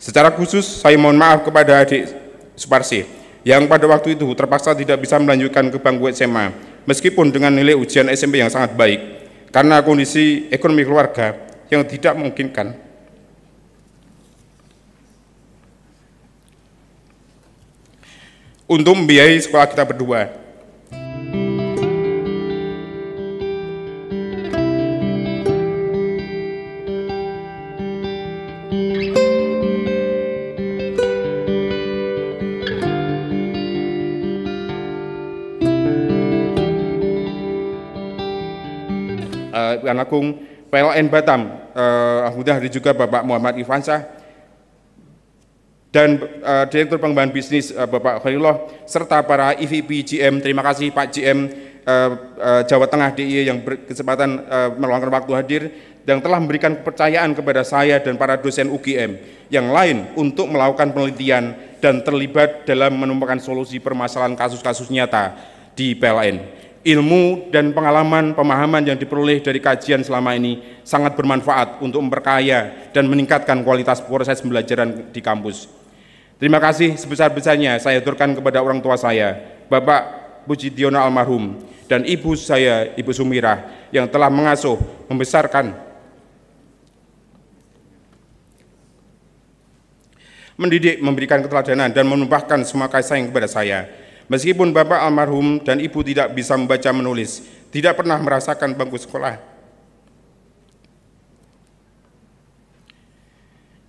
Secara khusus saya mohon maaf kepada adik Suparsi yang pada waktu itu terpaksa tidak bisa melanjutkan ke bangku SMA meskipun dengan nilai ujian SMP yang sangat baik karena kondisi ekonomi keluarga yang tidak memungkinkan. Untuk membiayai sekolah kita berdua, thank you Pekan Agung PLN Batam, eh, Alhamdulillah juga Bapak Muhammad Ivansyah, dan eh, Direktur Pengembangan Bisnis eh, Bapak Khairullah, serta para IVP GM, terima kasih Pak GM eh, eh, Jawa Tengah DIY yang berkesempatan eh, meluangkan waktu hadir, yang telah memberikan kepercayaan kepada saya dan para dosen UGM yang lain untuk melakukan penelitian dan terlibat dalam menemukan solusi permasalahan kasus-kasus nyata di PLN ilmu dan pengalaman pemahaman yang diperoleh dari kajian selama ini sangat bermanfaat untuk memperkaya dan meningkatkan kualitas proses pembelajaran di kampus. Terima kasih sebesar-besarnya saya aturkan kepada orang tua saya, Bapak Pujitiono almarhum dan ibu saya, Ibu Sumirah yang telah mengasuh, membesarkan mendidik, memberikan keteladanan dan menumpahkan semua kasih sayang kepada saya. Meskipun bapak almarhum dan ibu tidak bisa membaca menulis, tidak pernah merasakan bangku sekolah.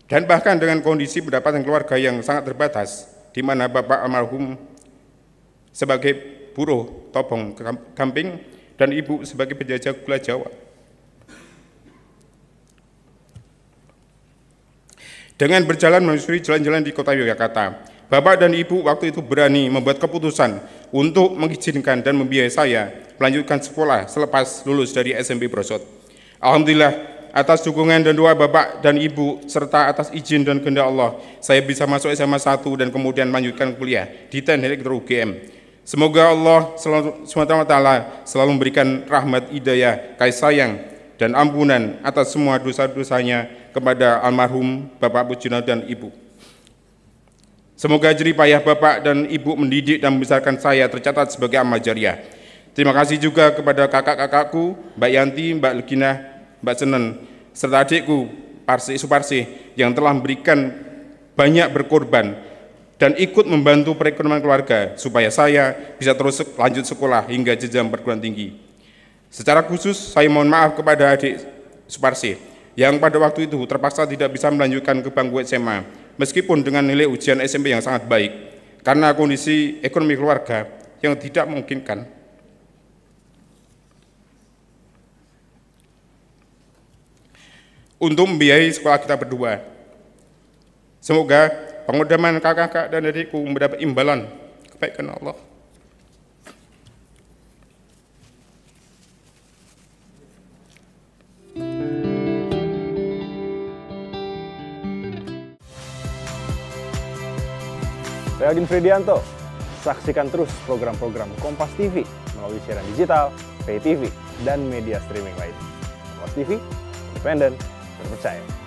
Dan bahkan dengan kondisi pendapatan keluarga yang sangat terbatas, di mana bapak almarhum sebagai buruh topong kambing dan ibu sebagai penjajah gula Jawa. Dengan berjalan menyusuri jalan-jalan di kota Yogyakarta, Bapak dan Ibu waktu itu berani membuat keputusan untuk mengizinkan dan membiayai saya melanjutkan sekolah selepas lulus dari SMP Brosot. Alhamdulillah, atas dukungan dan doa Bapak dan Ibu, serta atas izin dan kehendak Allah, saya bisa masuk SMA 1 dan kemudian melanjutkan kuliah di Teknik Elektro UGM. Semoga Allah SWT selalu memberikan rahmat hidayah, kasih sayang, dan ampunan atas semua dosa-dosanya kepada almarhum Bapak Pujino dan Ibu. Semoga payah Bapak dan Ibu mendidik dan membesarkan saya tercatat sebagai amal jariah. Terima kasih juga kepada kakak-kakakku, Mbak Yanti, Mbak Legina, Mbak Senen, serta adikku, Parsi Suparsi, yang telah memberikan banyak berkorban dan ikut membantu perekonomian keluarga supaya saya bisa terus lanjut sekolah hingga jenjang perguruan tinggi. Secara khusus, saya mohon maaf kepada adik Suparsi yang pada waktu itu terpaksa tidak bisa melanjutkan ke bangku SMA meskipun dengan nilai ujian SMP yang sangat baik, karena kondisi ekonomi keluarga yang tidak memungkinkan. Untuk membiayai sekolah kita berdua. Semoga pengudaman kakak-kakak dan adikku mendapat imbalan kebaikan Allah. Agin Fridianto. Saksikan terus program-program Kompas TV melalui siaran digital, pay TV, dan media streaming lain. Kompas TV, independen, terpercaya.